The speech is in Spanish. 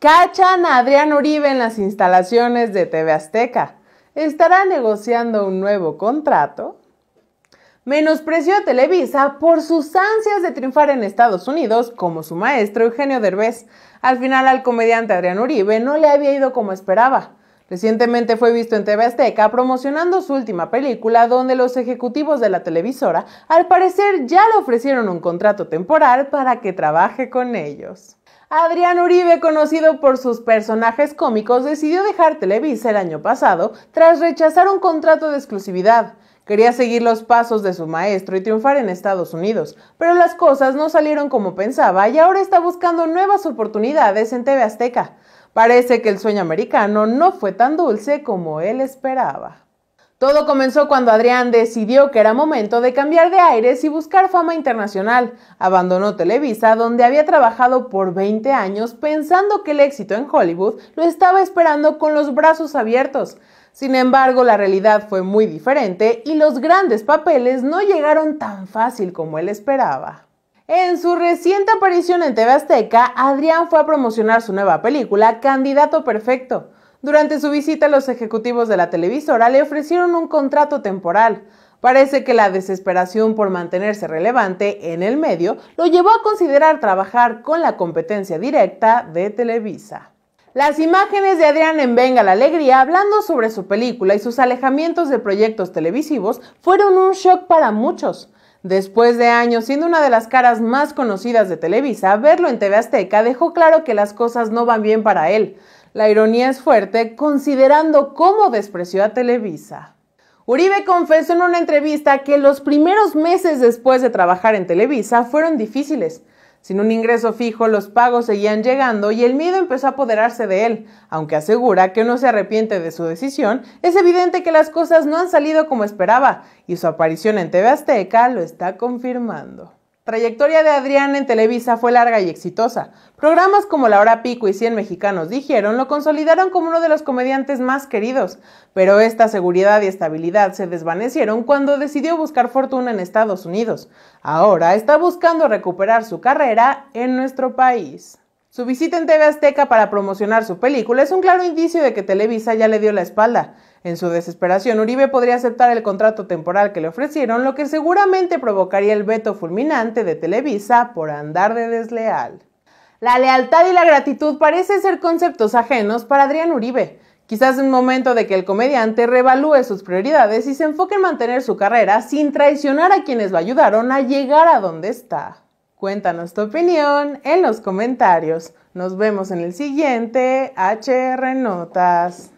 Cachan a Adrián Uribe en las instalaciones de TV Azteca. ¿Estará negociando un nuevo contrato? Menospreció a Televisa por sus ansias de triunfar en Estados Unidos como su maestro Eugenio Derbez. Al final al comediante Adrián Uribe no le había ido como esperaba. Recientemente fue visto en TV Azteca promocionando su última película donde los ejecutivos de la televisora al parecer ya le ofrecieron un contrato temporal para que trabaje con ellos. Adrián Uribe, conocido por sus personajes cómicos, decidió dejar Televisa el año pasado tras rechazar un contrato de exclusividad. Quería seguir los pasos de su maestro y triunfar en Estados Unidos, pero las cosas no salieron como pensaba y ahora está buscando nuevas oportunidades en TV Azteca. Parece que el sueño americano no fue tan dulce como él esperaba. Todo comenzó cuando Adrián decidió que era momento de cambiar de aires y buscar fama internacional. Abandonó Televisa, donde había trabajado por 20 años, pensando que el éxito en Hollywood lo estaba esperando con los brazos abiertos. Sin embargo, la realidad fue muy diferente y los grandes papeles no llegaron tan fácil como él esperaba. En su reciente aparición en TV Azteca, Adrián fue a promocionar su nueva película, Candidato Perfecto. Durante su visita, los ejecutivos de la televisora le ofrecieron un contrato temporal. Parece que la desesperación por mantenerse relevante en el medio lo llevó a considerar trabajar con la competencia directa de Televisa. Las imágenes de Adrián en Venga la Alegría hablando sobre su película y sus alejamientos de proyectos televisivos fueron un shock para muchos. Después de años siendo una de las caras más conocidas de Televisa, verlo en TV Azteca dejó claro que las cosas no van bien para él. La ironía es fuerte considerando cómo despreció a Televisa. Uribe confesó en una entrevista que los primeros meses después de trabajar en Televisa fueron difíciles. Sin un ingreso fijo, los pagos seguían llegando y el miedo empezó a apoderarse de él. Aunque asegura que no se arrepiente de su decisión, es evidente que las cosas no han salido como esperaba y su aparición en TV Azteca lo está confirmando trayectoria de Adrián en Televisa fue larga y exitosa. Programas como La Hora Pico y 100 Mexicanos Dijeron lo consolidaron como uno de los comediantes más queridos, pero esta seguridad y estabilidad se desvanecieron cuando decidió buscar fortuna en Estados Unidos. Ahora está buscando recuperar su carrera en nuestro país. Su visita en TV Azteca para promocionar su película es un claro indicio de que Televisa ya le dio la espalda. En su desesperación, Uribe podría aceptar el contrato temporal que le ofrecieron, lo que seguramente provocaría el veto fulminante de Televisa por andar de desleal. La lealtad y la gratitud parecen ser conceptos ajenos para Adrián Uribe. Quizás es un momento de que el comediante revalúe sus prioridades y se enfoque en mantener su carrera sin traicionar a quienes lo ayudaron a llegar a donde está. Cuéntanos tu opinión en los comentarios. Nos vemos en el siguiente HR Notas.